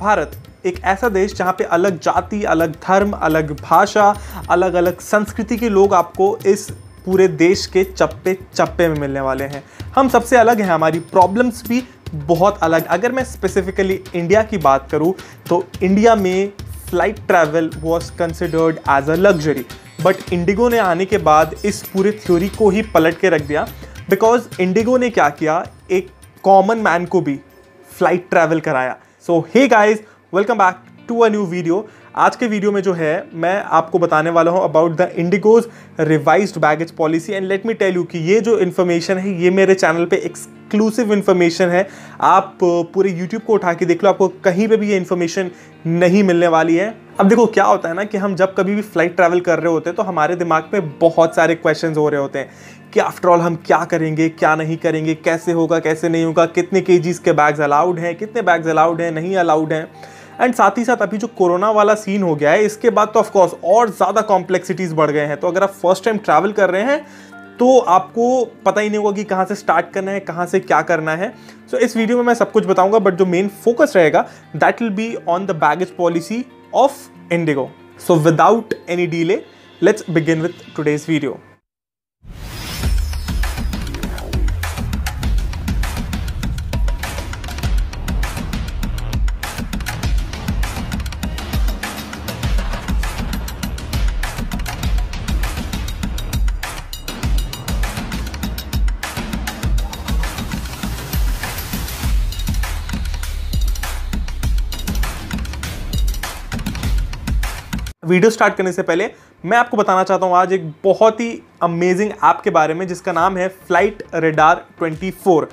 भारत एक ऐसा देश जहाँ पे अलग जाति अलग धर्म अलग भाषा अलग अलग संस्कृति के लोग आपको इस पूरे देश के चप्पे चप्पे में मिलने वाले हैं हम सबसे अलग हैं हमारी प्रॉब्लम्स भी बहुत अलग अगर मैं स्पेसिफिकली इंडिया की बात करूँ तो इंडिया में flight travel was considered as a luxury but IndiGo ने आने के बाद इस पूरे थ्योरी को ही पलट के रख दिया बिकॉज इंडिगो ने क्या किया एक कॉमन मैन को भी फ्लाइट ट्रैवल कराया so hey guys welcome back to a new video आज के वीडियो में जो है मैं आपको बताने वाला हूँ about the Indigo's revise baggage policy and let me tell you कि ये जो इन्फॉर्मेशन है ये मेरे चैनल पे एक्सक्लूसिव इन्फॉर्मेशन है आप पूरे यूट्यूब को उठा के देख लो आपको कहीं पे भी ये इन्फॉर्मेशन नहीं मिलने वाली है अब देखो क्या होता है ना कि हम जब कभी भी फ्लाइट ट्रैवल कर रहे होते हैं तो हमारे दिमाग में बहुत सारे क्वेश्चंस हो रहे होते हैं कि आफ्टर ऑल हम क्या करेंगे क्या नहीं करेंगे कैसे होगा कैसे नहीं होगा कितने के के बैग्स अलाउड हैं कितने बैग्स अलाउड हैं नहीं अलाउड हैं एंड साथ ही साथ अभी जो कोरोना वाला सीन हो गया है इसके बाद तो ऑफकोर्स और ज़्यादा कॉम्प्लेक्सिटीज़ बढ़ गए हैं तो अगर आप फर्स्ट टाइम ट्रैवल कर रहे हैं तो आपको पता ही नहीं होगा कि कहाँ से स्टार्ट करना है कहाँ से क्या करना है सो so, इस वीडियो में मैं सब कुछ बताऊंगा बट जो मेन फोकस रहेगा that will be on the baggage policy of Indigo. So without any delay, let's begin with today's video. Video start करने से पहले मैं आपको बताना चाहता हूँ आज एक बहुत ही अमेजिंग ऐप के बारे में जिसका नाम है फ्लाइट रेडार 24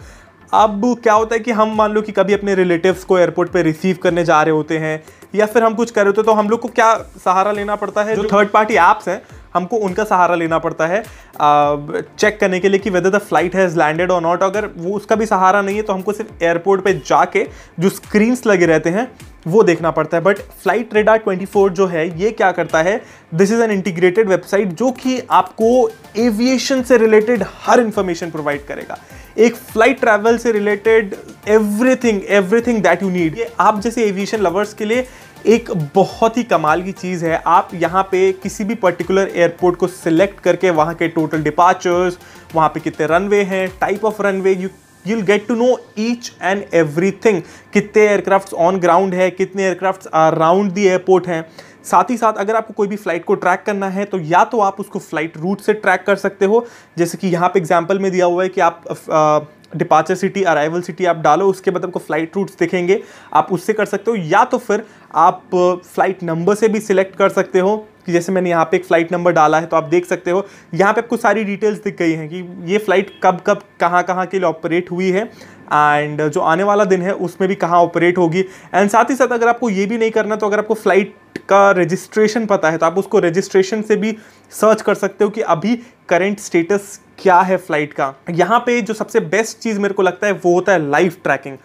अब क्या होता है कि हम मान लो कि कभी अपने रिलेटिव्स को एयरपोर्ट पे रिसीव करने जा रहे होते हैं या फिर हम कुछ कर रहे होते हैं तो हम लोग को क्या सहारा लेना पड़ता है जो थर्ड पार्टी ऐप्स हैं हमको उनका सहारा लेना पड़ता है चेक करने के लिए कि whether the flight has landed और नॉट अगर वो उसका भी सहारा नहीं है तो हमको सिर्फ एयरपोर्ट पे जाके जो स्क्रीन्स लगे रहते हैं वो देखना पड़ता है बट फ्लाइट ट्वेंटी 24 जो है ये क्या करता है this is an integrated website जो कि आपको एविएशन से रिलेटेड हर इंफॉर्मेशन प्रोवाइड करेगा एक फ्लाइट ट्रैवल से related everything everything that you need ये आप जैसे एविएशन लवर्स के लिए एक बहुत ही कमाल की चीज़ है आप यहाँ पे किसी भी पर्टिकुलर एयरपोर्ट को सिलेक्ट करके वहाँ के टोटल डिपार्चर्स वहाँ पे कितने रनवे हैं type of runway you get to know each and everything कितने एयरक्राफ्ट ऑन ग्राउंड है कितने एयरक्राफ्ट अराउंड दी एयरपोर्ट हैं साथ ही साथ अगर आपको कोई भी फ्लाइट को ट्रैक करना है तो या तो आप उसको फ्लाइट रूट से ट्रैक कर सकते हो जैसे कि यहाँ पे एग्जाम्पल में दिया हुआ है कि आप डिपार्चर सिटी अराइवल सिटी आप डालो उसके बाद आपको फ़्लाइट रूट्स दिखेंगे आप उससे कर सकते हो या तो फिर आप फ़्लाइट नंबर से भी सिलेक्ट कर सकते हो कि जैसे मैंने यहाँ पे एक फ़्लाइट नंबर डाला है तो आप देख सकते हो यहाँ पे आपको सारी डिटेल्स दिख गई हैं कि ये फ़्लाइट कब कब कहाँ कहाँ के लिए ऑपरेट हुई है एंड जो आने वाला दिन है उसमें भी कहाँ ऑपरेट होगी एंड साथ ही साथ अगर आपको ये भी नहीं करना तो अगर आपको फ़्लाइट का रजिस्ट्रेशन पता है तो आप उसको रजिस्ट्रेशन से भी सर्च कर सकते हो कि अभी करेंट स्टेटस क्या है फ़्लाइट का यहाँ पे जो सबसे बेस्ट चीज़ मेरे को लगता है वो होता है लाइव ट्रैकिंग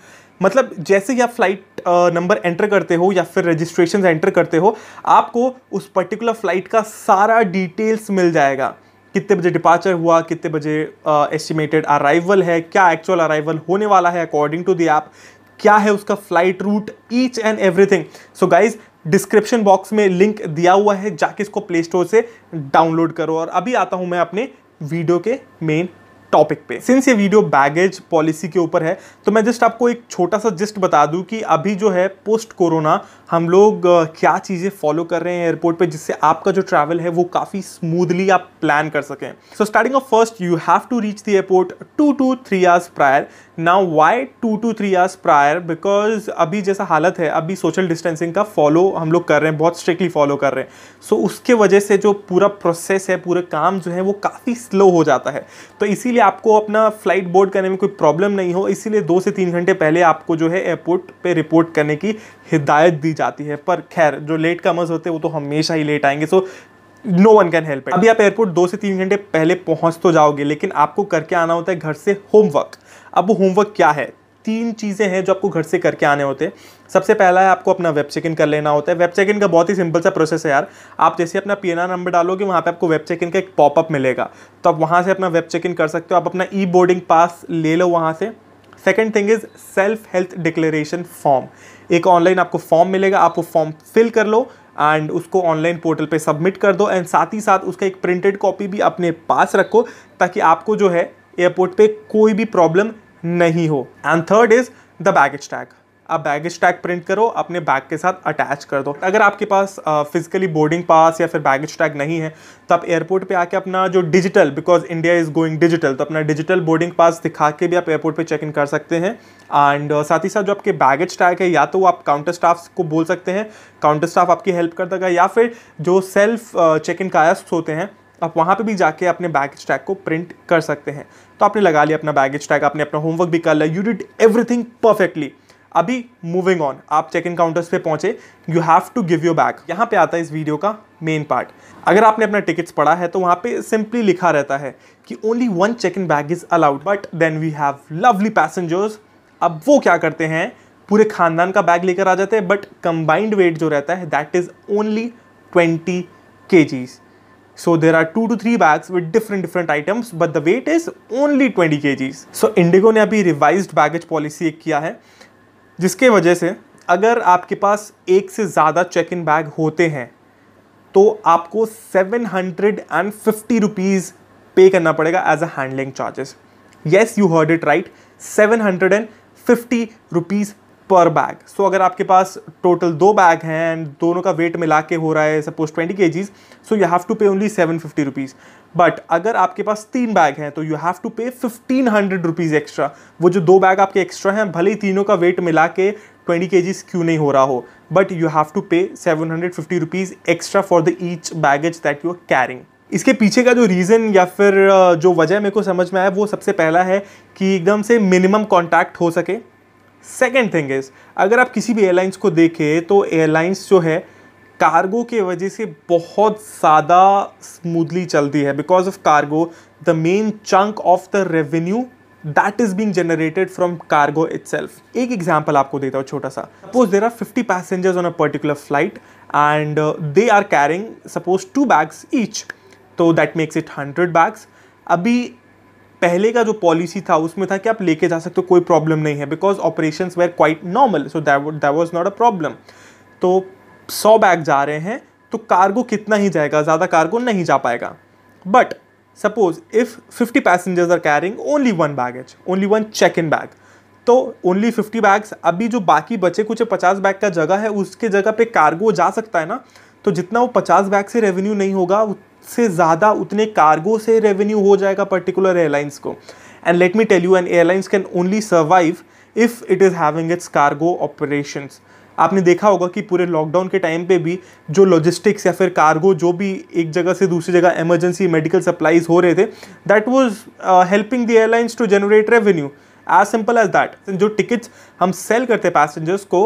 मतलब जैसे ही आप फ्लाइट नंबर एंटर करते हो या फिर रजिस्ट्रेशन एंटर करते हो आपको उस पर्टिकुलर फ्लाइट का सारा डिटेल्स मिल जाएगा कितने बजे डिपार्चर हुआ कितने बजे एस्टिमेटेड अराइवल है क्या एक्चुअल अराइवल होने वाला है अकॉर्डिंग टू दी ऐप क्या है उसका flight route each and everything so guys description box में लिंक दिया हुआ है जाके इसको प्ले स्टोर से डाउनलोड करो और अभी आता हूँ मैं अपने वीडियो के मेन टॉपिक पे सिंस ये वीडियो बैगेज पॉलिसी के ऊपर है तो मैं जस्ट आपको एक छोटा सा जिस्ट बता दूं कि अभी जो है पोस्ट कोरोना हम लोग क्या चीज़ें फॉलो कर रहे हैं एयरपोर्ट पे जिससे आपका जो ट्रैवल है वो काफ़ी स्मूथली आप प्लान कर सकें so starting off first you have to reach the airport two to three hours prior now why two to three hours prior because अभी जैसा हालत है अभी सोशल डिस्टेंसिंग का फॉलो हम लोग कर रहे हैं बहुत स्ट्रिक्टली फॉलो कर रहे हैं सो so, उसके वजह से जो पूरा प्रोसेस है पूरा काम जो है वो काफ़ी स्लो हो जाता है तो इसीलिए आपको अपना फ्लाइट बोर्ड करने में कोई प्रॉब्लम नहीं हो इसीलिए दो से तीन घंटे पहले आपको जो है एयरपोर्ट पर रिपोर्ट करने की हिदायत दी जाती है पर खैर जो लेट कमर्स होते हैं वो तो हमेशा ही लेट आएंगे so so, no one can help अभी आप एयरपोर्ट दो से तीन घंटे पहले पहुंच तो जाओगे लेकिन आपको करके आना होता है घर से होमवर्क अब वो होमवर्क क्या है तीन चीज़ें हैं जो आपको घर से करके आने होते हैं सबसे पहला है आपको अपना वेब चेक इन कर लेना होता है वेब चेक इन का बहुत ही सिंपल सा प्रोसेस है यार आप जैसे अपना पी नंबर डालोगे वहाँ पे आपको वेब चेक इन का एक पॉपअप मिलेगा तो आप वहाँ से अपना वेब चेक इन कर सकते हो आप अपना ई बोर्डिंग पास ले लो वहाँ से second thing is self health declaration form एक ऑनलाइन आपको फॉर्म मिलेगा आप वो फॉर्म फिल कर लो एंड उसको ऑनलाइन पोर्टल पर सबमिट कर दो एंड साथ ही साथ उसका एक प्रिंटेड कॉपी भी अपने पास रखो ताकि आपको जो है एयरपोर्ट पे कोई भी प्रॉब्लम नहीं हो and third is the baggage tag आप बैगेज टैग प्रिंट करो अपने बैग के साथ अटैच कर दो अगर आपके पास फिजिकली बोर्डिंग पास या फिर बैगेज टैग नहीं है तो आप एयरपोर्ट पे आके अपना जो digital because India is going digital तो अपना डिजिटल बोर्डिंग पास दिखा के भी आप एयरपोर्ट पे चेक इन कर सकते हैं एंड साथ ही साथ जो आपके बैगेज टैग है या तो आप काउंटर स्टाफ को बोल सकते हैं काउंटर स्टाफ आपकी हेल्प कर देगा या फिर जो सेल्फ चेक इन कायस्ट होते हैं आप वहाँ पे भी जाके अपने बैगेज टैग को प्रिंट कर सकते हैं तो आपने लगा लिया अपना बैगेज टैग आपने अपना होमवर्क भी कर लिया यू डिड एवरीथिंग परफेक्टली अभी मूविंग ऑन आप चेक इन काउंटर्स पे पहुंचे you have to give you back यहाँ पे आता है इस वीडियो का मेन पार्ट अगर आपने अपना टिकट्स पढ़ा है तो वहाँ पे सिंपली लिखा रहता है कि only one check in bag is allowed but then we have lovely passengers अब वो क्या करते हैं पूरे खानदान का बैग लेकर आ जाते हैं बट कंबाइंड वेट जो रहता है दैट इज़ ओनली ट्वेंटी के जीज़ So there are two to three bags with different different items but the weight is only 20 kgs. So Indigo ने अभी revised baggage policy एक किया है जिसके वजह से अगर आपके पास एक से ज़्यादा चेक इन बैग होते हैं तो आपको seven hundred and fifty rupees pay करना पड़ेगा as a handling charges yes you heard it right seven hundred and fifty rupees per bag so अगर आपके पास टोटल दो बैग हैं एंड दोनों का वेट मिला के हो रहा है suppose twenty K Gs so you have to pay only seven fifty rupees but अगर आपके पास तीन बैग हैं तो you have to pay fifteen hundred rupees extra वो जो दो बैग आपके एक्स्ट्रा हैं भले ही तीनों का वेट मिला के ट्वेंटी के जीज क्यों नहीं हो रहा हो but you have to pay seven hundred fifty rupees extra for the each baggage that you are carrying इसके पीछे का जो रीज़न या फिर जो वजह मेरे को समझ में आया वो सबसे पहला है कि एकदम से मिनिमम कॉन्टैक्ट हो सके सेकेंड थिंग इज़ अगर आप किसी भी एयरलाइंस को देखें तो एयरलाइंस जो है कार्गो के वजह से बहुत ज़्यादा स्मूथली चलती है because of cargo the main chunk of the revenue that is being generated from cargo it एक एग्जाम्पल आपको देता हूँ छोटा सा suppose there are fifty passengers on a particular flight and they are carrying suppose two bags each तो that makes it hundred bags अभी पहले का जो पॉलिसी था उसमें था कि आप लेके जा सकते हो कोई प्रॉब्लम नहीं है because operation were quite normal so that was not a problem तो सौ बैग जा रहे हैं तो कार्गो कितना ही जाएगा ज़्यादा कार्गो नहीं जा पाएगा but suppose if fifty passengers are carrying only one baggage only one check in bag तो ओनली फिफ्टी बैग्स अभी जो बाकी बचे कुछ पचास बैग का जगह है उसके जगह पे कार्गो जा सकता है ना तो जितना वो पचास बैग से रेवेन्यू नहीं होगा से ज़्यादा उतने कार्गो से रेवेन्यू हो जाएगा पर्टिकुलर एयरलाइंस को and let me tell you an airlines can only survive if it is having its cargo operations आपने देखा होगा कि पूरे लॉकडाउन के टाइम पे भी जो लॉजिस्टिक्स या फिर कार्गो जो भी एक जगह से दूसरी जगह इमरजेंसी मेडिकल सप्लाईज हो रहे थे that was helping the airlines to generate revenue as simple as that जो टिकट्स हम सेल करते हैं पैसेंजर्स को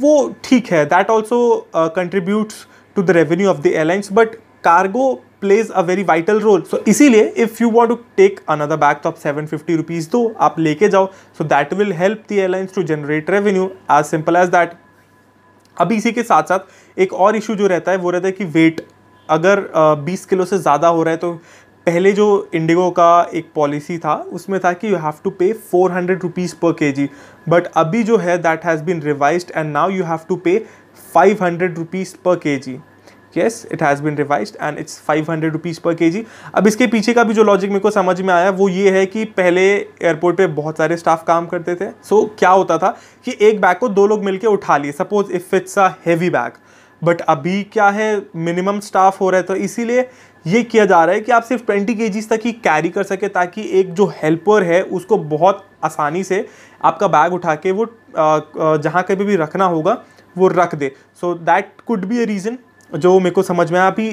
वो ठीक है that also contributes to the revenue of the airlines but cargo plays a very vital role so इसीलिए if you want to take another bag तो आप सेवन फिफ्टी रुपीज़ दो आप लेके जाओ so that will help the airlines to generate revenue as simple as that अभी इसी के साथ साथ एक और इशू जो रहता है वो रहता है कि वेट अगर बीस किलो से ज़्यादा हो रहा है तो पहले जो इंडिगो का एक पॉलिसी था उसमें था कि you have to pay four hundred rupees per K G but अभी जो है that has been revise and now you have to pay five hundred rupees per K G yes it has been revise and it's five hundred rupees per K जी अब इसके पीछे का भी जो logic मेरे को समझ में आया वो ये है कि पहले एयरपोर्ट पर बहुत सारे स्टाफ काम करते थे सो so, क्या होता था कि एक बैग को दो लोग मिलकर उठा लिए suppose if it's a heavy bag but अभी क्या है मिनिमम स्टाफ हो रहा है तो इसीलिए ये किया जा रहा है कि आप सिर्फ ट्वेंटी के तक ही कैरी कर सके ताकि एक जो हेल्पर है उसको बहुत आसानी से आपका बैग उठा के वो जहाँ कभी भी रखना होगा वो रख दे so that could be a reason जो मेरे को समझ में आया अभी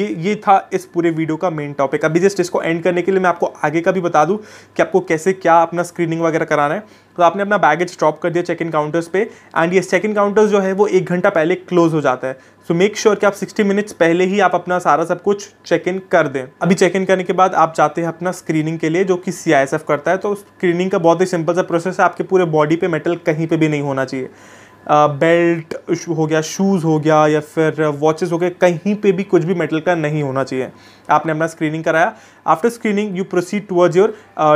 ये ये था इस पूरे वीडियो का मेन टॉपिक अभी जस्ट इसको एंड करने के लिए मैं आपको आगे का भी बता दूं कि आपको कैसे क्या अपना स्क्रीनिंग वगैरह कराना है तो आपने अपना बैगेज ड्रॉप कर दिया चेक इन काउंटर्स पे एंड ये चेक इन काउंटर्स जो है वो एक घंटा पहले क्लोज हो जाता है सो मेक श्योर कि आप 60 मिनट्स पहले ही आप अपना सारा सब कुछ चेक इन कर दें अभी चेक इन करने के बाद आप जाते हैं अपना स्क्रीनिंग के लिए जो कि सी करता है तो स्क्रीनिंग का बहुत ही सिंपल सा प्रोसेस है आपके पूरे बॉडी पे मेटल कहीं पर भी नहीं होना चाहिए बेल्ट हो गया शूज़ हो गया या फिर वॉचेस हो गए कहीं पे भी कुछ भी मेटल का नहीं होना चाहिए आपने अपना स्क्रीनिंग कराया after screening you proceed towards your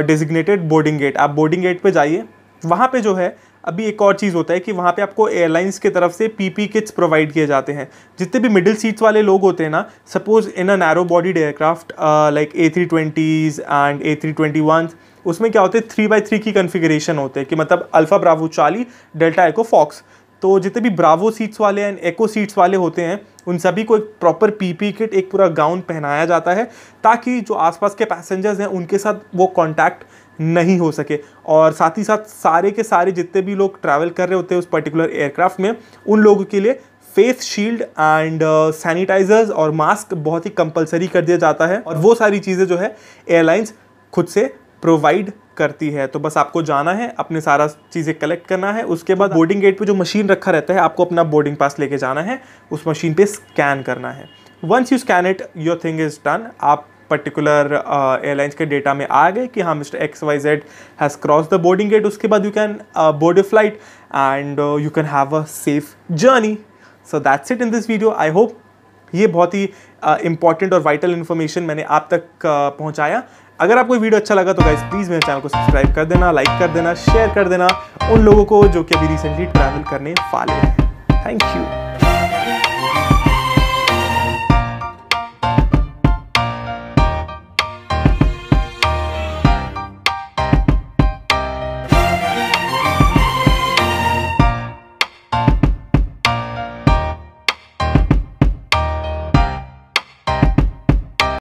designated boarding gate आप बोर्डिंग गेट पे जाइए वहाँ पे जो है अभी एक और चीज़ होता है कि वहाँ पे आपको एयरलाइंस की तरफ से पीपी किट्स प्रोवाइड किए जाते हैं जितने भी मिडिल सीट्स वाले लोग होते हैं ना suppose in a narrow bodied aircraft like A three twenties and A three twenty one उसमें क्या होते हैं थ्री बाई थ्री की कन्फिग्रेशन होते हैं कि मतलब alpha bravo charlie delta echo fox तो जितने भी ब्रावो सीट्स वाले एंड एको सीट्स वाले होते हैं उन सभी को एक प्रॉपर पीपी किट एक पूरा गाउन पहनाया जाता है ताकि जो आसपास के पैसेंजर्स हैं उनके साथ वो कांटेक्ट नहीं हो सके और साथ ही साथ सारे के सारे जितने भी लोग ट्रैवल कर रहे होते हैं उस पर्टिकुलर एयरक्राफ्ट में उन लोगों के लिए फेस शील्ड एंड सैनिटाइजर्स और मास्क बहुत ही कंपलसरी कर दिया जाता है और वो सारी चीज़ें जो है एयरलाइंस खुद से प्रोवाइड करती है तो बस आपको जाना है अपने सारा चीज़ें कलेक्ट करना है उसके बाद बोर्डिंग गेट पे जो मशीन रखा रहता है आपको अपना बोर्डिंग पास लेके जाना है उस मशीन पे स्कैन करना है once you scan it your thing is done आप पर्टिकुलर एयरलाइंस uh, के डेटा में आ गए कि हाँ mister X Y Z has cross the boarding gate उसके बाद you can board your flight and you can have a safe journey so that's it in this video I hope ये बहुत ही इम्पॉर्टेंट uh, और vital information मैंने आप तक uh, पहुँचाया अगर आपको वीडियो अच्छा लगा तो गाइज प्लीज़ मेरे चैनल को सब्सक्राइब कर देना लाइक कर देना शेयर कर देना उन लोगों को जो कि अभी रिसेंटली ट्रैवल करने फाले हैं थैंक यू